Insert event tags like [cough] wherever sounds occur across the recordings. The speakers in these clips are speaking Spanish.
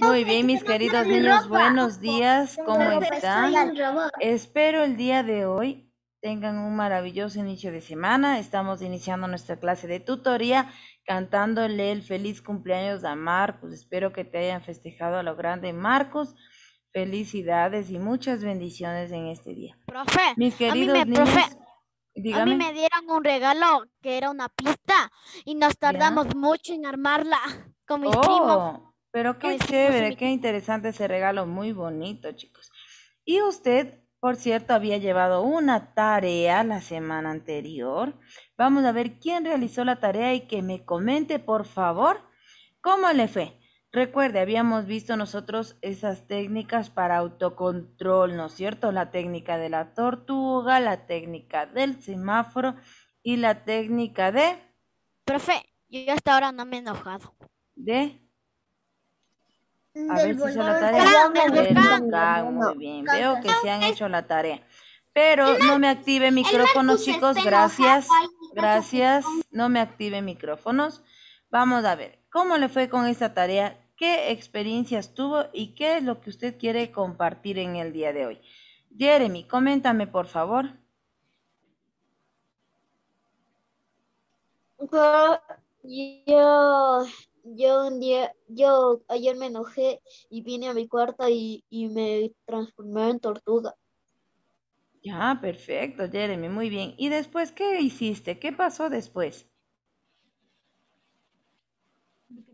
Muy bien, mis queridos niños, buenos días, ¿cómo pues están? Espero el día de hoy tengan un maravilloso inicio de semana. Estamos iniciando nuestra clase de tutoría cantándole el feliz cumpleaños a Marcos. Espero que te hayan festejado a lo grande, Marcos. Felicidades y muchas bendiciones en este día. Profe, mis queridos niños, A mí me dieron un regalo que era una pista y nos tardamos mucho en armarla con mis pero qué pues, chévere, qué interesante ese regalo, muy bonito, chicos. Y usted, por cierto, había llevado una tarea la semana anterior. Vamos a ver quién realizó la tarea y que me comente, por favor, cómo le fue. Recuerde, habíamos visto nosotros esas técnicas para autocontrol, ¿no es cierto? La técnica de la tortuga, la técnica del semáforo y la técnica de... Profe, yo hasta ahora no me he enojado. ¿De? A ver si hizo la tarea. muy bien. Veo que se han hecho la tarea. Pero no me active micrófonos, chicos. Este Gracias. Gracias. No me active micrófonos. Vamos a ver, ¿cómo le fue con esta tarea? ¿Qué experiencias tuvo y qué es lo que usted quiere compartir en el día de hoy? Jeremy, coméntame, por favor. yo yo un día, yo ayer me enojé y vine a mi cuarto y, me transformé en tortuga. Ya, perfecto, Jeremy, muy bien. ¿Y después qué hiciste? ¿Qué pasó después?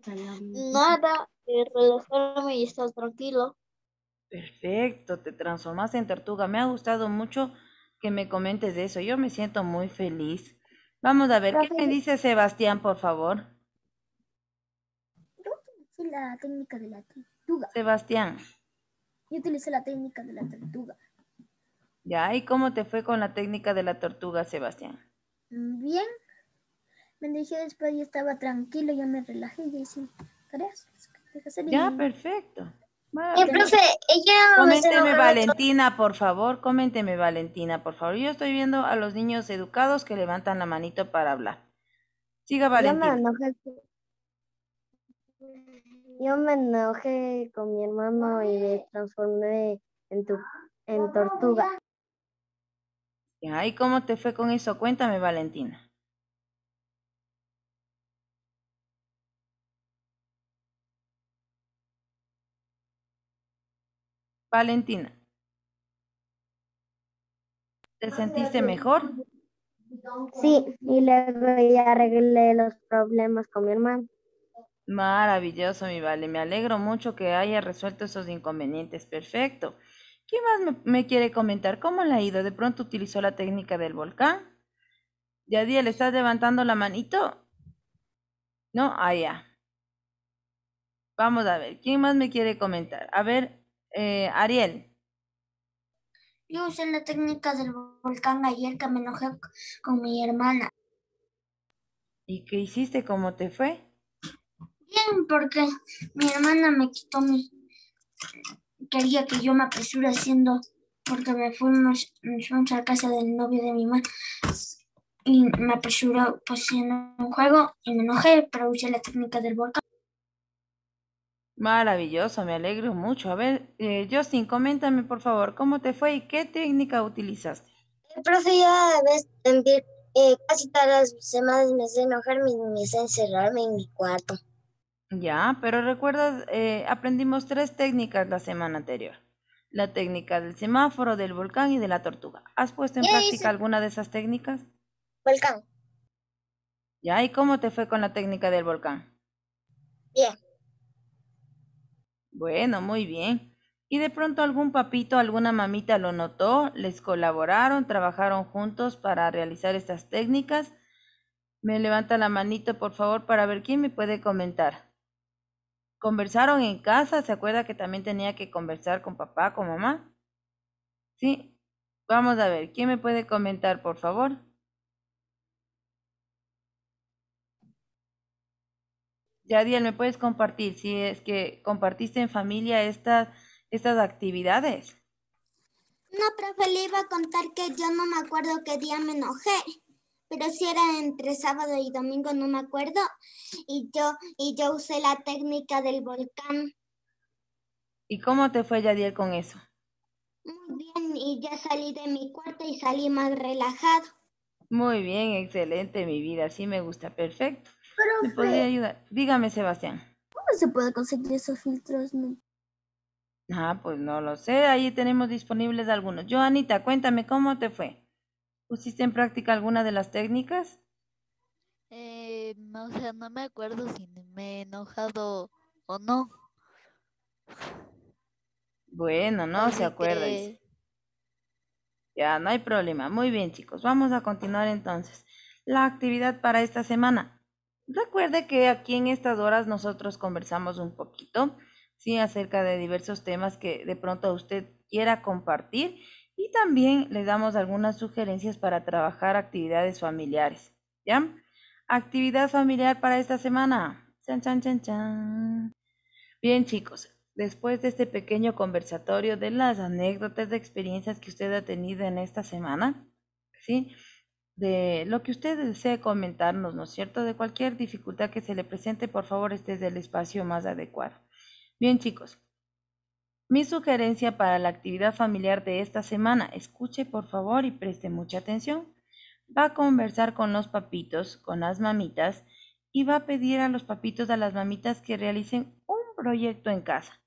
Nada, eh, relajarme y estar tranquilo. Perfecto, te transformaste en tortuga. Me ha gustado mucho que me comentes de eso. Yo me siento muy feliz. Vamos a ver, ¿qué me dice Sebastián, por favor? la técnica de la tortuga. Sebastián. Yo utilicé la técnica de la tortuga. Ya, ¿y cómo te fue con la técnica de la tortuga, Sebastián? Mm, bien. Me dije después y estaba tranquilo, ya me relajé y Ya, perfecto. Vale. Eh, profe, ella coménteme, Valentina, por favor, coménteme, Valentina, por favor. Yo estoy viendo a los niños educados que levantan la manito para hablar. Siga, Valentina. Yo me enojé con mi hermano y me transformé en, tu, en tortuga. ¿y cómo te fue con eso? Cuéntame, Valentina. Valentina. ¿Te sentiste mejor? Sí, y luego ya arreglé los problemas con mi hermano. Maravilloso, mi vale. Me alegro mucho que haya resuelto esos inconvenientes. Perfecto. ¿Quién más me, quiere comentar? ¿Cómo le ha ido? ¿De pronto utilizó la técnica del volcán? Yadiel, ¿estás levantando la manito? No, allá. Ah, Vamos a ver, ¿quién más me quiere comentar? A ver, eh, Ariel. Yo usé la técnica del volcán ayer que me enojé con mi hermana. ¿Y qué hiciste? ¿Cómo te fue? porque mi hermana me quitó mi... Quería que yo me apresure haciendo porque me fuimos, nos a casa del novio de mi mamá y me apresuró pues un juego y me enojé, pero usé la técnica del volcán. Maravilloso, me alegro mucho. A ver, eh, Justin, coméntame por favor, ¿cómo te fue y qué técnica utilizaste? El eh, profe, ya eh, casi todas las semanas me sé enojar, me, me encerrarme en mi cuarto. Ya, pero recuerdas, eh, aprendimos tres técnicas la semana anterior. La técnica del semáforo, del volcán y de la tortuga. ¿Has puesto en práctica alguna de esas técnicas? Volcán. Ya, ¿y cómo te fue con la técnica del volcán? Bien. Bueno, muy bien. Y de pronto algún papito, alguna mamita lo notó, les colaboraron, trabajaron juntos para realizar estas técnicas. Me levanta la manito, por favor, para ver quién me puede comentar. Conversaron en casa, ¿se acuerda que también tenía que conversar con papá, con mamá? ¿Sí? Vamos a ver, ¿quién me puede comentar, por favor? Yadiel, ¿me puedes compartir si es que compartiste en familia estas, estas actividades? No, profe, le iba a contar que yo no me acuerdo qué día me enojé pero si era entre sábado y domingo, no me acuerdo. Y yo, y yo usé la técnica del volcán. ¿Y cómo te fue, Yadiel, con eso? Muy bien, y ya salí de mi cuarto y salí más relajado. Muy bien, excelente, mi vida, sí me gusta, perfecto. Pero ¿Me ayudar? Dígame, Sebastián. ¿Cómo se puede conseguir esos filtros? Ah, pues no lo sé, ahí tenemos disponibles algunos. Yo, Anita, cuéntame, ¿cómo te fue? ¿Pusiste en práctica alguna de las técnicas? Eh, o no me acuerdo si me he enojado o no. Bueno, no se acuerda. Ya, no hay problema. Muy bien, chicos. Vamos a continuar entonces. La actividad para esta semana. Recuerde que aquí en estas horas nosotros conversamos un poquito, sí, acerca de diversos temas que de pronto usted quiera compartir y también les damos algunas sugerencias para trabajar actividades familiares. ¿Ya? Actividad familiar para esta semana. Chan, chan, chan, chan. Bien, chicos, después de este pequeño conversatorio de las anécdotas de experiencias que usted ha tenido en esta semana, ¿sí? De lo que usted desee comentarnos, ¿no es cierto? De cualquier dificultad que se le presente, por favor, este es el espacio más adecuado. Bien, chicos, mi sugerencia para la actividad familiar de esta semana, escuche por favor y preste mucha atención. Va a conversar con los papitos, con las mamitas y va a pedir a los papitos, a las mamitas que realicen un proyecto en casa,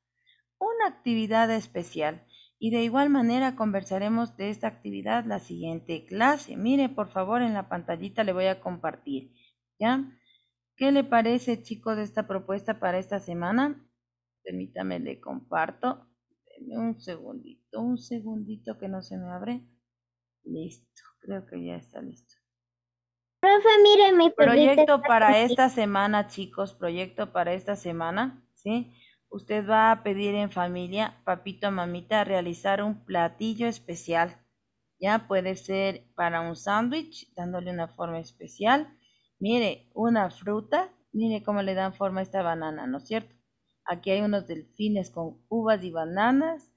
una actividad especial. Y de igual manera conversaremos de esta actividad la siguiente clase. Mire, por favor, en la pantallita le voy a compartir. ¿Ya? ¿Qué le parece, chicos, esta propuesta para esta semana? Permítame, le comparto un segundito, un segundito que no se me abre. Listo, creo que ya está listo. Profe, mire mi proyecto para esta semana, chicos, proyecto para esta semana, ¿sí? Usted va a pedir en familia, papito, mamita, realizar un platillo especial. Ya puede ser para un sándwich, dándole una forma especial. Mire, una fruta, mire cómo le dan forma a esta banana, ¿no es cierto? Aquí hay unos delfines con uvas y bananas.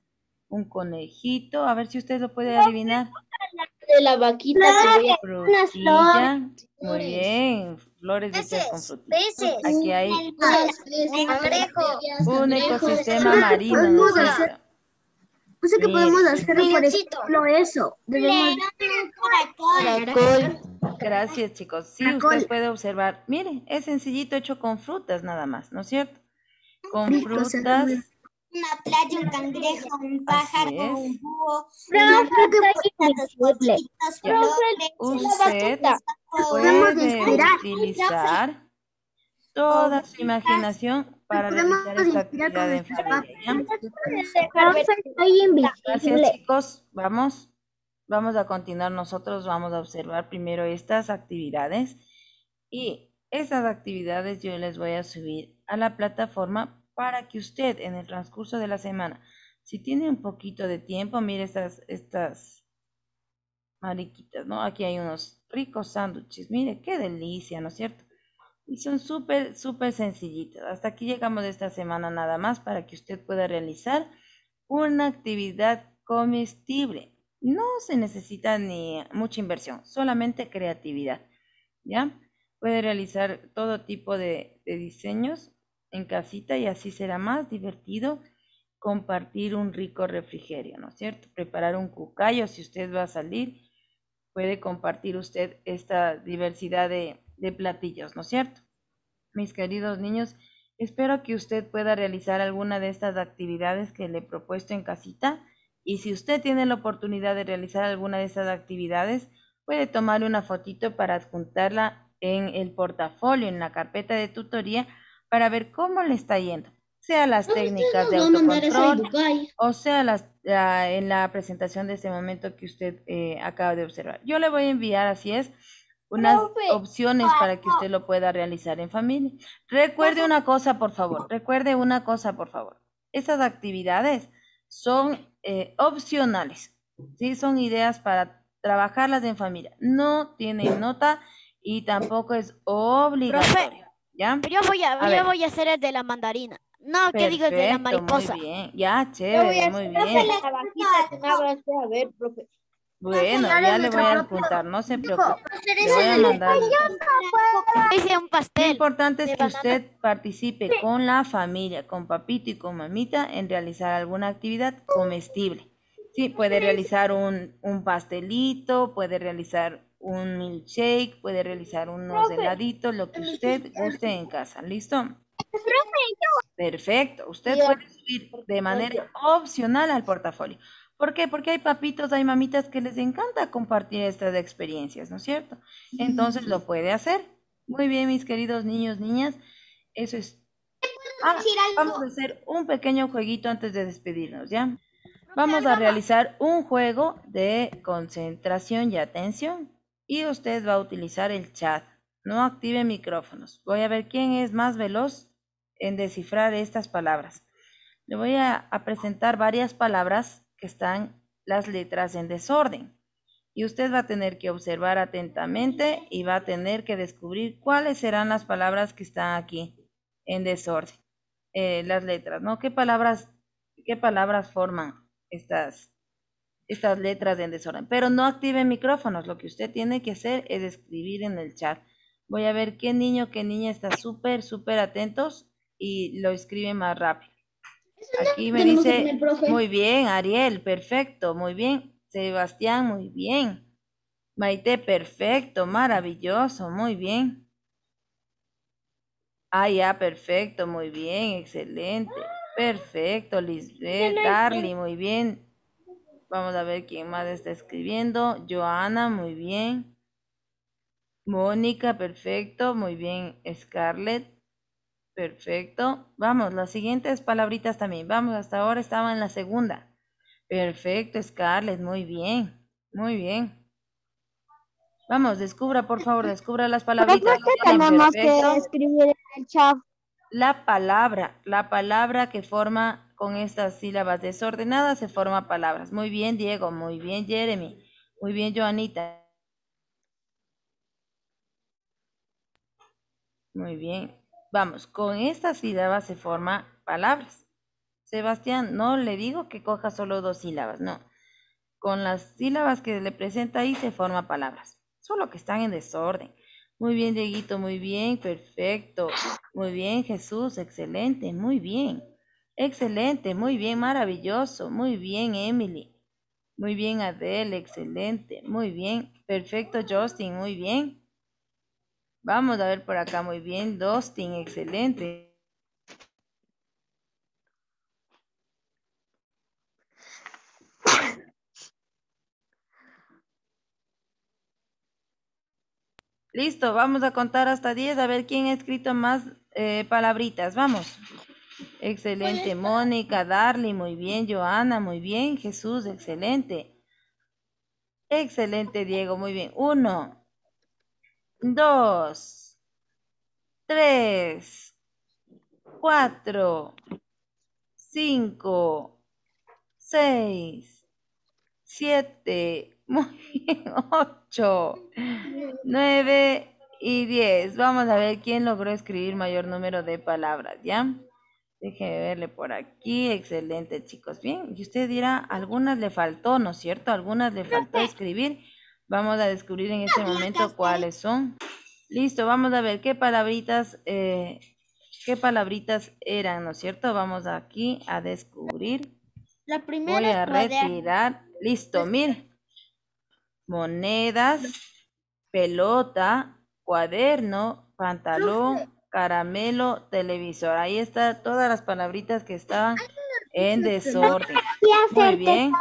Un conejito. A ver si usted lo puede adivinar. de la vaquita. Frutilla. Muy bien. Flores de peces. con Aquí hay un ecosistema marino. ¿no? Pues que podemos hacer, por ejemplo, eso. Gracias, chicos. Sí, usted puede observar. Mire, es sencillito hecho con frutas nada más, ¿no es cierto? con frutas. Una playa, un cangrejo, un pájaro, un búho. set puede utilizar toda su imaginación para realizar esta actividad de familia. Gracias chicos, vamos. Vamos a continuar nosotros, vamos a observar primero estas actividades y esas actividades yo les voy a subir a la plataforma para que usted en el transcurso de la semana, si tiene un poquito de tiempo, mire estas, estas mariquitas, ¿no? Aquí hay unos ricos sándwiches, mire, qué delicia, ¿no es cierto? Y son súper, súper sencillitas. Hasta aquí llegamos de esta semana nada más para que usted pueda realizar una actividad comestible. No se necesita ni mucha inversión, solamente creatividad. ¿Ya? Puede realizar todo tipo de diseños en casita y así será más divertido compartir un rico refrigerio, ¿no es cierto? Preparar un cucayo, si usted va a salir, puede compartir usted esta diversidad de, platillos, ¿no es cierto? Mis queridos niños, espero que usted pueda realizar alguna de estas actividades que le he propuesto en casita y si usted tiene la oportunidad de realizar alguna de estas actividades, puede tomar una fotito para adjuntarla en el portafolio, en la carpeta de tutoría, para ver cómo le está yendo, sea las técnicas de autocontrol o sea las, en la presentación de este momento que usted eh, acaba de observar. Yo le voy a enviar, así es, unas opciones ah, para que usted lo pueda realizar en familia. Recuerde una cosa, por favor, recuerde una cosa, por favor. Esas actividades son eh, opcionales, ¿sí? Son ideas para trabajarlas en familia. No tienen nota y tampoco es obligatorio. ¿Ya? Yo voy a, yo voy a hacer el de la mandarina. No, ¿qué digo el de la mariposa? Muy bien. Ya, chévere, muy bien. profe. Bueno, ya le voy a apuntar, no se preocupe. voy un pastel. Lo importante es que usted participe con la familia, con papito y con mamita en realizar alguna actividad comestible. Sí, puede realizar un, un pastelito, puede realizar un milkshake, puede realizar unos heladitos, lo que usted guste en casa. ¿Listo? Perfecto. Usted puede subir de manera opcional al portafolio. ¿Por qué? Porque hay papitos, hay mamitas que les encanta compartir estas experiencias, ¿no es cierto? Entonces lo puede hacer. Muy bien, mis queridos niños, niñas. Eso es. Ah, vamos a hacer un pequeño jueguito antes de despedirnos, ¿ya? Vamos a realizar un juego de concentración y atención y usted va a utilizar el chat. No active micrófonos. Voy a ver quién es más veloz en descifrar estas palabras. Le voy a, presentar varias palabras que están las letras en desorden. Y usted va a tener que observar atentamente y va a tener que descubrir cuáles serán las palabras que están aquí en desorden. Eh, las letras, ¿no? ¿Qué palabras, qué palabras forman estas, estas letras en desorden. Pero no active micrófonos, lo que usted tiene que hacer es escribir en el chat. Voy a ver qué niño, qué niña está súper, súper atentos y lo escribe más rápido. Aquí me dice, muy bien, Ariel, perfecto, muy bien. Sebastián, muy bien. Maite, perfecto, maravilloso, muy bien. Ah, ya, perfecto, muy bien, excelente. Ah. Perfecto, Lisbeth, Carly, muy bien. Vamos a ver quién más está escribiendo. Joana, muy bien. Mónica, perfecto. Muy bien. Scarlett, perfecto. Vamos, las siguientes palabritas también. Vamos, hasta ahora estaba en la segunda. Perfecto, Scarlett, muy bien. Muy bien. Vamos, descubra, por favor, descubra las palabritas. que escribir en el chat. La palabra, la palabra que forma con estas sílabas desordenadas se forman palabras. Muy bien, Diego. Muy bien, Jeremy. Muy bien, Joanita. Muy bien. Vamos, con estas sílabas se forman palabras. Sebastián, no le digo que coja solo dos sílabas, no. Con las sílabas que le presenta ahí se forman palabras, solo que están en desorden. Muy bien, Dieguito, muy bien, perfecto. Muy bien, Jesús, excelente, muy bien. Excelente, muy bien, maravilloso, muy bien, Emily. Muy bien, Adele, excelente, muy bien. Perfecto, Justin, muy bien. Vamos a ver por acá, muy bien, Justin, excelente. Listo, vamos a contar hasta 10 a ver quién ha escrito más eh, palabritas. Vamos. Pues excelente, Mónica, Darly, muy bien, Joana, muy bien, Jesús, excelente. Excelente, Diego, muy bien. Uno, dos, tres, cuatro, cinco, seis, siete, [laughs] muy bien, ocho, nueve y diez. Vamos a ver quién logró escribir mayor número de palabras, ¿ya? Deje verle por aquí. Excelente, chicos. Bien, y usted dirá, algunas le faltó, ¿no es cierto? Algunas le faltó escribir. Vamos a descubrir en este momento cuáles son. Listo, vamos a ver qué palabritas, eh, qué palabritas eran, ¿no es cierto? Vamos aquí a descubrir. La primera Voy a retirar. Listo, pues mire. Monedas, pelota, cuaderno, pantalón, caramelo, televisor. Ahí está todas las palabritas que estaban ah, en desorden. Muy bien.